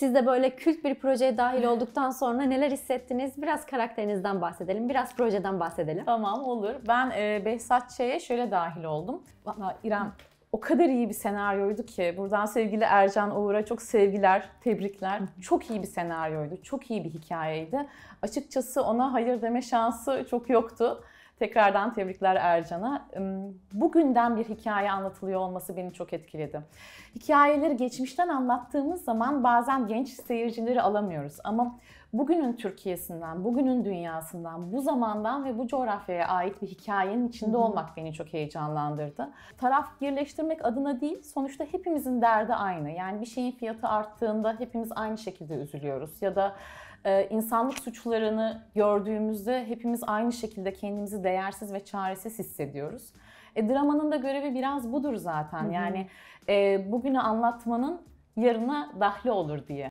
Siz de böyle kült bir projeye dahil olduktan sonra neler hissettiniz? Biraz karakterinizden bahsedelim, biraz projeden bahsedelim. Tamam olur. Ben e, Behzat Ç'ye şöyle dahil oldum. Valla İrem o kadar iyi bir senaryoydu ki. Buradan sevgili Ercan Uğur'a çok sevgiler, tebrikler. Çok iyi bir senaryoydu, çok iyi bir hikayeydi. Açıkçası ona hayır deme şansı çok yoktu. Tekrardan tebrikler Ercan'a. Bugünden bir hikaye anlatılıyor olması beni çok etkiledi. Hikayeleri geçmişten anlattığımız zaman bazen genç seyircileri alamıyoruz. Ama bugünün Türkiye'sinden, bugünün dünyasından, bu zamandan ve bu coğrafyaya ait bir hikayenin içinde olmak beni çok heyecanlandırdı. Taraf birleştirmek adına değil, sonuçta hepimizin derdi aynı. Yani bir şeyin fiyatı arttığında hepimiz aynı şekilde üzülüyoruz. Ya da ee, insanlık suçlarını gördüğümüzde hepimiz aynı şekilde kendimizi değersiz ve çaresiz hissediyoruz. E, dramanın da görevi biraz budur zaten. Yani e, bugünü anlatmanın yarına dahli olur diye.